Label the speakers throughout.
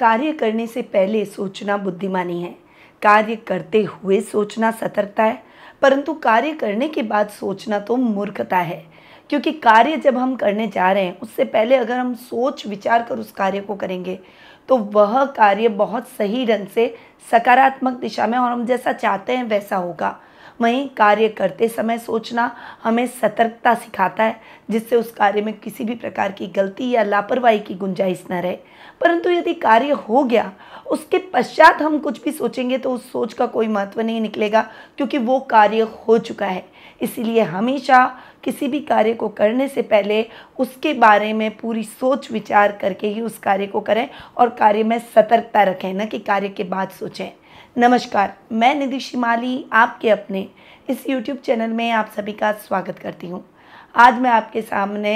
Speaker 1: कार्य करने से पहले सोचना बुद्धिमानी है कार्य करते हुए सोचना सतर्कता है परंतु कार्य करने के बाद सोचना तो मूर्खता है क्योंकि कार्य जब हम करने जा रहे हैं उससे पहले अगर हम सोच विचार कर उस कार्य को करेंगे तो वह कार्य बहुत सही ढंग से सकारात्मक दिशा में और हम जैसा चाहते हैं वैसा होगा वहीं कार्य करते समय सोचना हमें सतर्कता सिखाता है जिससे उस कार्य में किसी भी प्रकार की गलती या लापरवाही की गुंजाइश न रहे परंतु यदि कार्य हो गया उसके पश्चात हम कुछ भी सोचेंगे तो उस सोच का कोई महत्व नहीं निकलेगा क्योंकि वो कार्य हो चुका है इसलिए हमेशा किसी भी कार्य को करने से पहले उसके बारे में पूरी सोच विचार करके ही उस कार्य को करें और कार्य में सतर्कता रखें न कि कार्य के बाद सोचें नमस्कार मैं निधि शिमाली आपके अपने इस YouTube चैनल में आप सभी का स्वागत करती हूँ आज मैं आपके सामने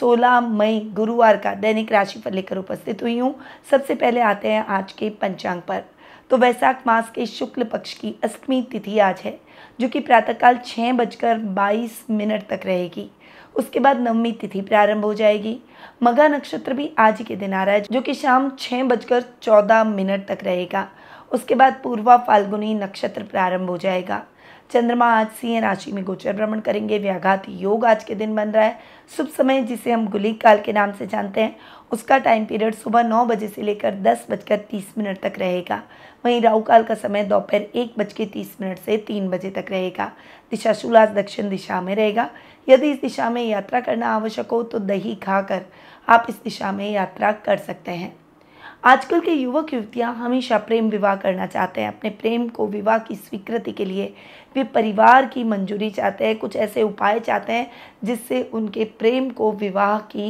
Speaker 1: 16 मई गुरुवार का दैनिक राशि पर लेकर उपस्थित हुई हूँ सबसे पहले आते हैं आज के पंचांग पर तो वैशाख मास के शुक्ल पक्ष की अष्टमी तिथि आज है जो कि प्रातःकाल छः बजकर बाईस मिनट तक रहेगी उसके बाद नवमी तिथि प्रारंभ हो जाएगी मघा नक्षत्र भी आज के दिन आ रहा है जो कि शाम छः बजकर चौदह मिनट तक रहेगा उसके बाद पूर्वा फाल्गुनी नक्षत्र प्रारंभ हो जाएगा चंद्रमा आज सिंह राशि में गोचर भ्रमण करेंगे व्याघात योग आज के दिन बन रहा है शुभ समय जिसे हम गुलिक काल के नाम से जानते हैं उसका टाइम पीरियड सुबह नौ बजे से लेकर दस बजकर तीस मिनट तक रहेगा वहीं राहु काल का समय दोपहर एक बज के तीस मिनट से तीन बजे तक रहेगा दिशा शुलास दक्षिण दिशा में रहेगा यदि इस दिशा में यात्रा करना आवश्यक हो तो दही खाकर आप इस दिशा में यात्रा कर सकते हैं आजकल के युवक युवतियाँ हमेशा प्रेम विवाह करना चाहते हैं अपने प्रेम को विवाह की स्वीकृति के लिए वे परिवार की मंजूरी चाहते हैं कुछ ऐसे उपाय चाहते हैं जिससे उनके प्रेम को विवाह की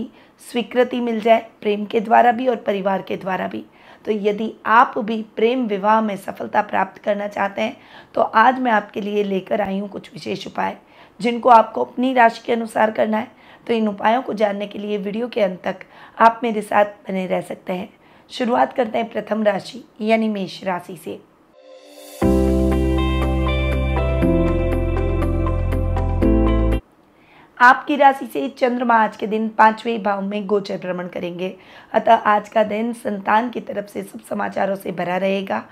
Speaker 1: स्वीकृति मिल जाए प्रेम के द्वारा भी और परिवार के द्वारा भी तो यदि आप भी प्रेम विवाह में सफलता प्राप्त करना चाहते हैं तो आज मैं आपके लिए लेकर आई हूँ कुछ विशेष उपाय जिनको आपको अपनी राशि के अनुसार करना है तो इन उपायों को जानने के लिए वीडियो के अंत तक आप मेरे साथ बने रह सकते हैं शुरुआत करते हैं प्रथम राशि यानी मेष राशि से आपकी राशि से चंद्रमा आज के दिन पांचवें भाव में गोचर भ्रमण करेंगे अतः आज का दिन संतान की तरफ से सब समाचारों से भरा रहेगा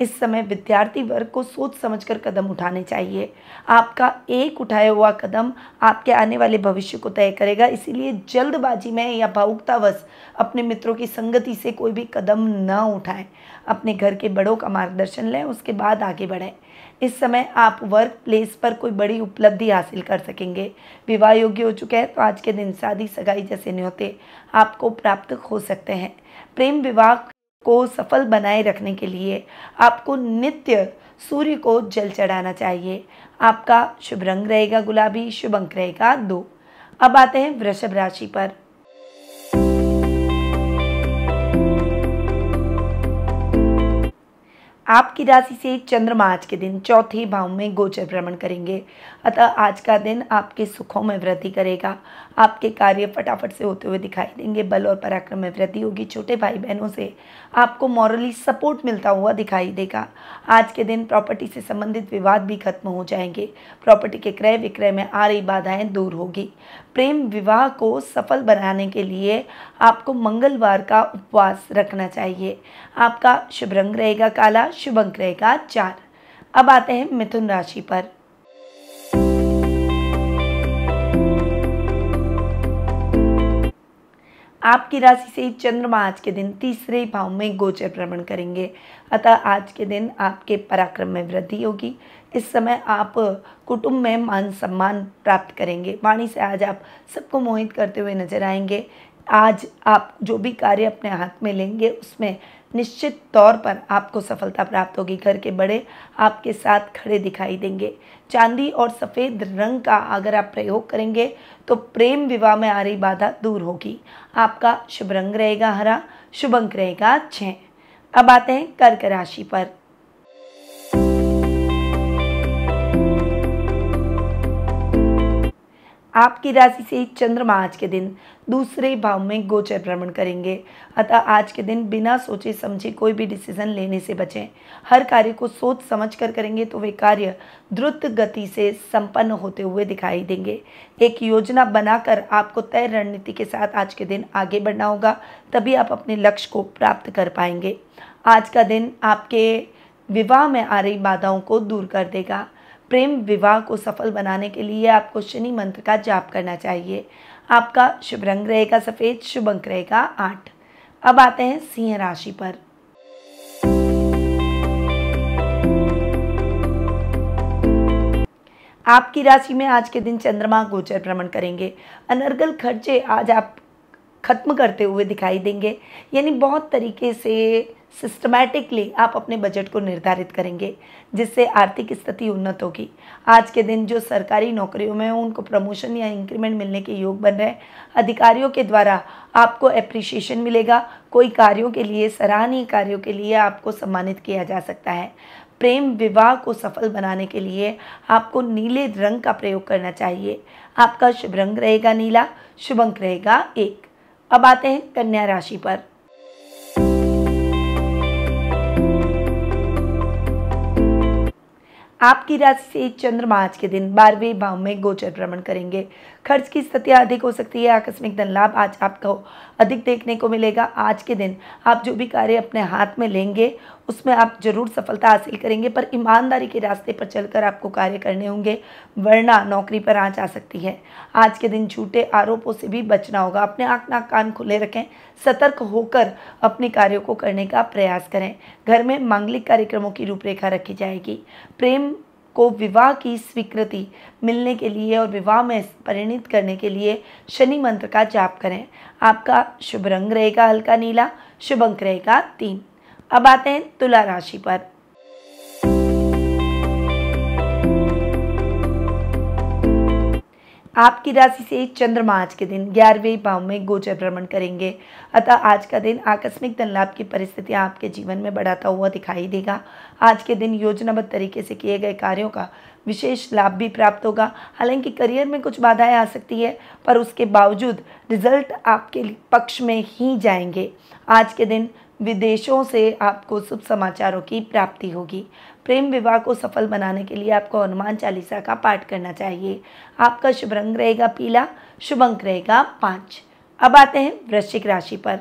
Speaker 1: इस समय विद्यार्थी वर्ग को सोच समझकर कदम उठाने चाहिए आपका एक उठाया हुआ कदम आपके आने वाले भविष्य को तय करेगा इसीलिए जल्दबाजी में या भावुकतावश अपने मित्रों की संगति से कोई भी कदम न उठाएं अपने घर के बड़ों का मार्गदर्शन लें उसके बाद आगे बढ़ें इस समय आप वर्क प्लेस पर कोई बड़ी उपलब्धि हासिल कर सकेंगे विवाह योग्य हो चुके हैं तो आज के दिन शादी सगाई जैसे न्योते आपको प्राप्त हो सकते हैं प्रेम विवाह को सफल बनाए रखने के लिए आपको नित्य सूर्य को जल चढ़ाना चाहिए आपका शुभ रंग रहेगा गुलाबी शुभ अंक रहेगा दो अब आते हैं वृषभ राशि पर आपकी राशि से चंद्रमा आज के दिन चौथे भाव में गोचर भ्रमण करेंगे अतः आज का दिन आपके सुखों में वृद्धि करेगा आपके कार्य फटाफट से होते हुए दिखाई देंगे बल और पराक्रम में वृद्धि होगी छोटे भाई बहनों से आपको मॉरली सपोर्ट मिलता हुआ दिखाई देगा आज के दिन प्रॉपर्टी से संबंधित विवाद भी खत्म हो जाएंगे प्रॉपर्टी के क्रय विक्रय में आ रही बाधाएं दूर होगी प्रेम विवाह को सफल बनाने के लिए आपको मंगलवार का उपवास रखना चाहिए आपका शुभ रंग रहेगा काला शुभ अंक रहेगा चार अब आते हैं मिथुन राशि पर आपकी राशि से चंद्रमा आज के दिन तीसरे भाव में गोचर भ्रमण करेंगे अतः आज के दिन आपके पराक्रम में वृद्धि होगी इस समय आप कुटुंब में मान सम्मान प्राप्त करेंगे वाणी से आज आप सबको मोहित करते हुए नजर आएंगे आज आप जो भी कार्य अपने हाथ में लेंगे उसमें निश्चित तौर पर आपको सफलता प्राप्त होगी घर के बड़े आपके साथ खड़े दिखाई देंगे चांदी और सफ़ेद रंग का अगर आप प्रयोग करेंगे तो प्रेम विवाह में आ रही बाधा दूर होगी आपका शुभ रंग रहेगा हरा शुभ अंक रहेगा छः अब आते हैं कर्क राशि पर आपकी राशि से ही चंद्रमा आज के दिन दूसरे भाव में गोचर भ्रमण करेंगे अतः आज के दिन बिना सोचे समझे कोई भी डिसीजन लेने से बचें हर कार्य को सोच समझ कर करेंगे तो वे कार्य द्रुत गति से संपन्न होते हुए दिखाई देंगे एक योजना बनाकर आपको तय रणनीति के साथ आज के दिन आगे बढ़ना होगा तभी आप अपने लक्ष्य को प्राप्त कर पाएंगे आज का दिन आपके विवाह में आ रही बाधाओं को दूर कर देगा प्रेम विवाह को सफल बनाने के लिए आपको शनि मंत्र का जाप करना चाहिए आपका शुभ रंग रहेगा सफ़ेद शुभ अंक रहेगा आठ अब आते हैं सिंह राशि पर आपकी राशि में आज के दिन चंद्रमा गोचर भ्रमण करेंगे अनर्गल खर्चे आज आप खत्म करते हुए दिखाई देंगे यानी बहुत तरीके से सिस्टमैटिकली आप अपने बजट को निर्धारित करेंगे जिससे आर्थिक स्थिति उन्नत होगी आज के दिन जो सरकारी नौकरियों में उनको प्रमोशन या इंक्रीमेंट मिलने के योग बन रहे हैं अधिकारियों के द्वारा आपको अप्रिशिएशन मिलेगा कोई कार्यों के लिए सराहनीय कार्यों के लिए आपको सम्मानित किया जा सकता है प्रेम विवाह को सफल बनाने के लिए आपको नीले रंग का प्रयोग करना चाहिए आपका शुभ रंग रहेगा नीला शुभ अंक रहेगा एक अब आते हैं कन्या राशि पर आपकी राशि से चंद्रमा आज के दिन बारहवें भाव में गोचर भ्रमण करेंगे खर्च की स्थिति अधिक हो सकती है आकस्मिक धन लाभ आज आपको अधिक देखने को मिलेगा आज के दिन आप जो भी कार्य अपने हाथ में लेंगे उसमें आप जरूर सफलता हासिल करेंगे पर ईमानदारी के रास्ते पर चलकर आपको कार्य करने होंगे वरना नौकरी पर आँच आ सकती है आज के दिन झूठे आरोपों से भी बचना होगा अपने आँख नाक कान खुले रखें सतर्क होकर अपने कार्यों को करने का प्रयास करें घर में मांगलिक कार्यक्रमों की रूपरेखा रखी जाएगी प्रेम को विवाह की स्वीकृति मिलने के लिए और विवाह में परिणित करने के लिए शनि मंत्र का जाप करें आपका शुभ रंग रहेगा हल्का नीला शुभ अंक रहेगा तीन अब आते हैं तुला राशि पर आपकी राशि से चंद्रमा आज के दिन ग्यारहवें भाव में गोचर भ्रमण करेंगे अतः आज का दिन आकस्मिक धन लाभ की परिस्थितियां आपके जीवन में बढ़ाता हुआ दिखाई देगा आज के दिन योजनाबद्ध तरीके से किए गए कार्यों का विशेष लाभ भी प्राप्त होगा हालांकि करियर में कुछ बाधाएं आ सकती है पर उसके बावजूद रिजल्ट आपके पक्ष में ही जाएंगे आज के दिन विदेशों से आपको शुभ समाचारों की प्राप्ति होगी प्रेम विवाह को सफल बनाने के लिए आपको हनुमान चालीसा का पाठ करना चाहिए आपका शुभ रंग रहेगा पीला शुभ अंक रहेगा पाँच अब आते हैं वृश्चिक राशि पर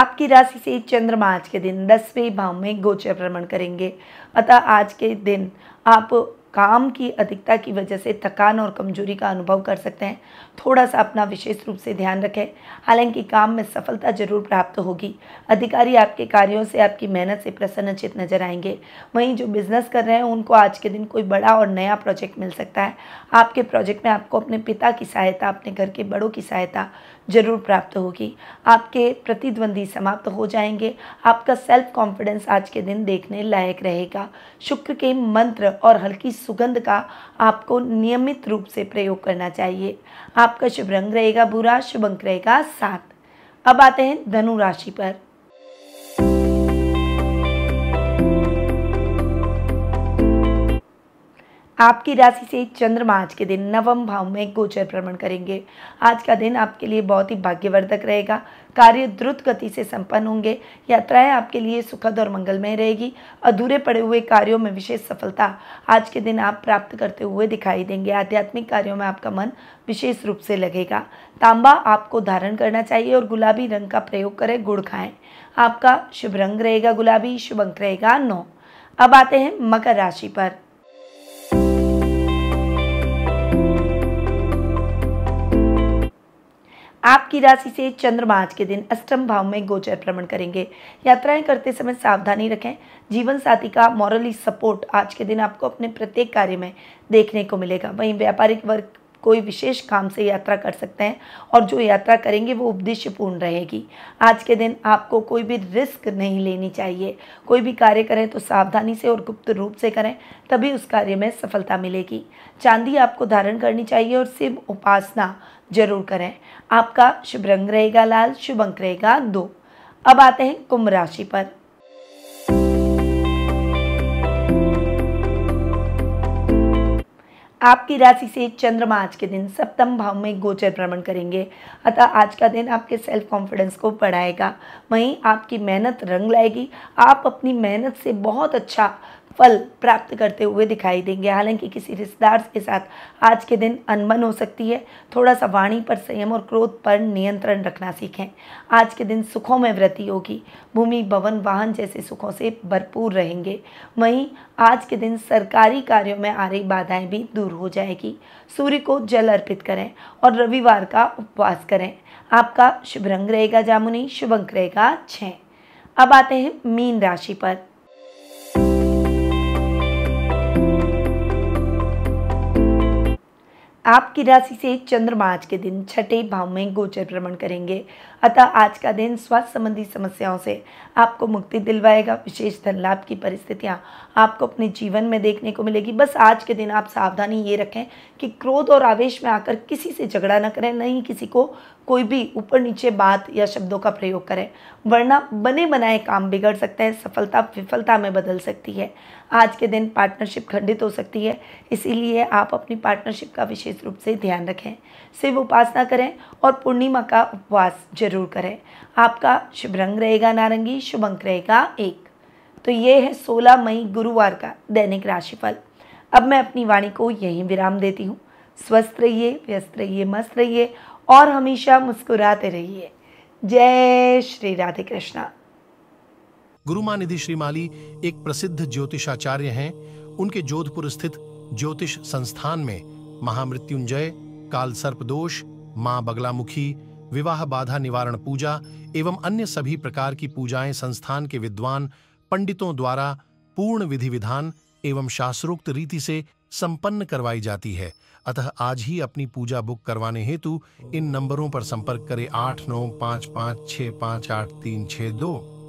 Speaker 1: आपकी राशि से चंद्रमा आज के दिन दसवें भाव में गोचर भ्रमण करेंगे अतः आज के दिन आप काम की अधिकता की वजह से थकान और कमजोरी का अनुभव कर सकते हैं थोड़ा सा अपना विशेष रूप से ध्यान रखें हालांकि काम में सफलता जरूर प्राप्त होगी अधिकारी आपके कार्यों से आपकी मेहनत से प्रसन्नचित नजर आएंगे वहीं जो बिजनेस कर रहे हैं उनको आज के दिन कोई बड़ा और नया प्रोजेक्ट मिल सकता है आपके प्रोजेक्ट में आपको अपने पिता की सहायता अपने घर के बड़ों की सहायता जरूर प्राप्त होगी आपके प्रतिद्वंदी समाप्त हो जाएंगे आपका सेल्फ कॉन्फिडेंस आज के दिन देखने लायक रहेगा शुक्र के मंत्र और हल्की सुगंध का आपको नियमित रूप से प्रयोग करना चाहिए आपका शुभ रंग रहेगा बुरा शुभ अंक रहेगा सात अब आते हैं धनु राशि पर आपकी राशि से चंद्रमा आज के दिन नवम भाव में गोचर भ्रमण करेंगे आज का दिन आपके लिए बहुत ही भाग्यवर्धक रहेगा कार्य द्रुत गति से संपन्न होंगे यात्राएं आपके लिए सुखद और मंगलमय रहेगी अधूरे पड़े हुए कार्यों में विशेष सफलता आज के दिन आप प्राप्त करते हुए दिखाई देंगे आध्यात्मिक कार्यों में आपका मन विशेष रूप से लगेगा तांबा आपको धारण करना चाहिए और गुलाबी रंग का प्रयोग करें गुड़ खाएं आपका शुभ रंग रहेगा गुलाबी शुभ अंक रहेगा नौ अब आते हैं मकर राशि पर आपकी राशि से चंद्रमा आज के दिन अष्टम भाव में गोचर भ्रमण करेंगे यात्राएं करते समय सावधानी रखें जीवन साथी का मॉरली सपोर्ट आज के दिन आपको अपने प्रत्येक कार्य में देखने को मिलेगा वहीं व्यापारिक वर्ग कोई विशेष काम से यात्रा कर सकते हैं और जो यात्रा करेंगे वो उपदेश्यपूर्ण रहेगी आज के दिन आपको कोई भी रिस्क नहीं लेनी चाहिए कोई भी कार्य करें तो सावधानी से और गुप्त रूप से करें तभी उस कार्य में सफलता मिलेगी चांदी आपको धारण करनी चाहिए और शिव उपासना जरूर करें आपका शुभ रंग रहेगा लाल शुभ अंक रहेगा दो अब आते हैं कुंभ राशि पर आपकी राशि से चंद्रमा आज के दिन सप्तम भाव में गोचर भ्रमण करेंगे अतः आज का दिन आपके सेल्फ कॉन्फिडेंस को बढ़ाएगा वहीं आपकी मेहनत रंग लाएगी आप अपनी मेहनत से बहुत अच्छा फल प्राप्त करते हुए दिखाई देंगे हालांकि किसी रिश्तेदार के साथ आज के दिन अनबन हो सकती है थोड़ा सा वाणी पर संयम और क्रोध पर नियंत्रण रखना सीखें आज के दिन सुखों में वृद्धि होगी भूमि भवन वाहन जैसे सुखों से भरपूर रहेंगे वहीं आज के दिन सरकारी कार्यों में आ रही बाधाएं भी दूर हो जाएगी सूर्य को जल अर्पित करें और रविवार का उपवास करें आपका शुभ रंग रहेगा जामुनी शुभ अंक रहेगा छः अब आते हैं मीन राशि पर आपकी राशि से चंद्रमा आज के दिन छठे भाव में गोचर भ्रमण करेंगे अतः आज का दिन स्वास्थ्य संबंधी समस्याओं से आपको मुक्ति दिलवाएगा विशेष धन लाभ की परिस्थितियां आपको अपने जीवन में देखने को मिलेगी बस आज के दिन आप सावधानी ये रखें कि क्रोध और आवेश में आकर किसी से झगड़ा न करें न ही किसी को कोई भी ऊपर नीचे बात या शब्दों का प्रयोग करें वरना बने बनाए काम बिगड़ सकता है सफलता विफलता में बदल सकती है आज के दिन पार्टनरशिप खंडित हो सकती है इसीलिए आप अपनी पार्टनरशिप का विशेष रूप से ध्यान रखें शिव उपासना करें और पूर्णिमा का उपवास जरूर करें आपका शुभ रंग रहेगा नारंगी शुभ अंक रहेगा एक तो ये है सोलह मई गुरुवार का दैनिक राशिफल अब मैं अपनी वाणी को यहीं विराम देती हूँ स्वस्थ रहिए व्यस्त रहिए मस्त रहिए और हमेशा मुस्कुराते रहिए जय श्री राधे कृष्णा गुरु मानिधि श्रीमाली एक प्रसिद्ध ज्योतिषाचार्य हैं उनके जोधपुर स्थित ज्योतिष संस्थान में महामृत्युंजय काल सर्प दोष मां बगलामुखी विवाह बाधा निवारण पूजा एवं अन्य सभी प्रकार की पूजाएं संस्थान के विद्वान पंडितों द्वारा पूर्ण विधि विधान एवं शास्त्रोक्त रीति से संपन्न करवाई जाती है अतः आज ही अपनी पूजा बुक करवाने हेतु इन नंबरों पर संपर्क करें आठ नौ पाँच पाँच छः पाँच आठ तीन छः दो